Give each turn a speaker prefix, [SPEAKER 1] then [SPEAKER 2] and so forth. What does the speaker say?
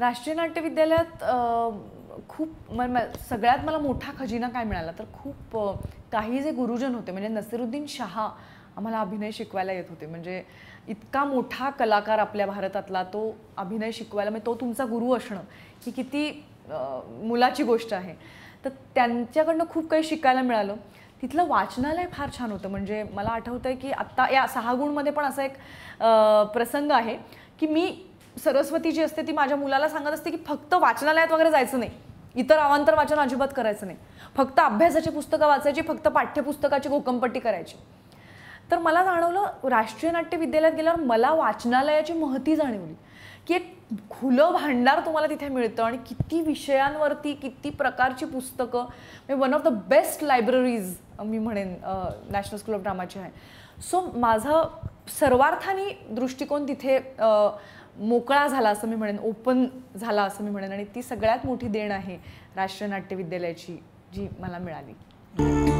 [SPEAKER 1] राष्ट्रीय नाट्य विद्यालयात खूप म सगळ्यात मला मोठा खजिना काय मिळाला तर खूप काही जे गुरुजन होते म्हणजे नसिरुद्दीन शहा आम्हाला अभिनय शिकवायला येत होते म्हणजे इतका मोठा कलाकार आपल्या भारतातला तो अभिनय शिकवायला म्हणजे तो तुमचा गुरु असणं ही किती मुलाची गोष्ट आहे तर त्यांच्याकडनं खूप काही शिकायला मिळालं तिथलं वाचनालय फार छान होतं म्हणजे मला आठवतं आहे की आत्ता या सहा गुणमध्ये पण असा एक प्रसंग आहे की मी सरस्वती जी असते ती माझ्या मुलाला सांगत असते की फक्त वाचनालयात वगैरे जायचं नाही इतर अवांतर वाचन अजिबात करायचं नाही फक्त अभ्यासाची पुस्तकं वाचायची फक्त पाठ्यपुस्तकाची गोकंपट्टी करायची तर मला जाणवलं राष्ट्रीय नाट्य विद्यालयात गेल्यावर मला वाचनालयाची महती जाणवली की एक खुलं भांडार तुम्हाला तिथे मिळतं आणि किती विषयांवरती किती प्रकारची पुस्तकं म्हणजे one of the best libraries मी म्हणेन नॅशनल स्कूल ऑफ ड्रामाची आहे सो माझं सर्वार्थाने दृष्टिकोन तिथे मोकळा झाला असं मी म्हणेन ओपन झाला असं मी म्हणेन आणि ती सगळ्यात मोठी देण आहे राष्ट्रीय नाट्य विद्यालयाची जी मला मिळाली